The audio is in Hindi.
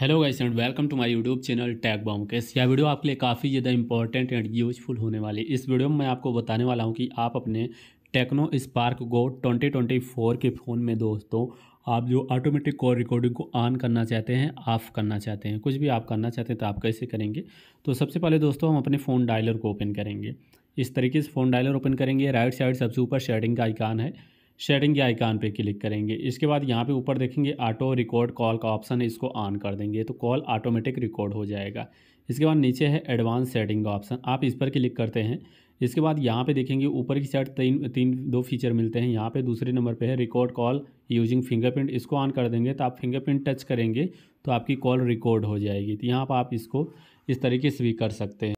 hello guys and welcome to my YouTube channel टैग बॉम केस यह वीडियो आपके लिए काफ़ी ज़्यादा इंपॉर्टेंट एंड यूजफुल होने वाली इस वीडियो में मैं आपको बताने वाला हूं कि आप अपने टेक्नो स्पार्क गो 2024 के फ़ोन में दोस्तों आप जो ऑटोमेटिक कॉल रिकॉर्डिंग को ऑन करना चाहते हैं ऑफ़ करना चाहते हैं कुछ भी आप करना चाहते हैं तो आप कैसे करेंगे तो सबसे पहले दोस्तों हम अपने फ़ोन डायलर को ओपन करेंगे इस तरीके से फ़ोन डायलर ओपन करेंगे राइट साइड सबसे ऊपर शेडिंग का आइकान है शेयरिंग के आइकान पे क्लिक करेंगे इसके बाद यहाँ पे ऊपर देखेंगे ऑटो रिकॉर्ड कॉल का ऑप्शन है इसको ऑन कर देंगे तो कॉल ऑटोमेटिक रिकॉर्ड हो जाएगा इसके बाद नीचे है एडवांस सेटिंग का ऑप्शन आप इस पर क्लिक करते हैं इसके बाद यहाँ पे देखेंगे ऊपर की साइड तीन तीन दो फीचर मिलते हैं यहाँ पे दूसरे नंबर पे है रिकॉर्ड कॉल यूजिंग फिंगरप्रिंट इसको ऑन कर देंगे तो आप फिंगरप्रिंट टच करेंगे तो आपकी कॉल रिकॉर्ड हो जाएगी तो यहाँ पर आप इसको इस तरीके से भी कर सकते हैं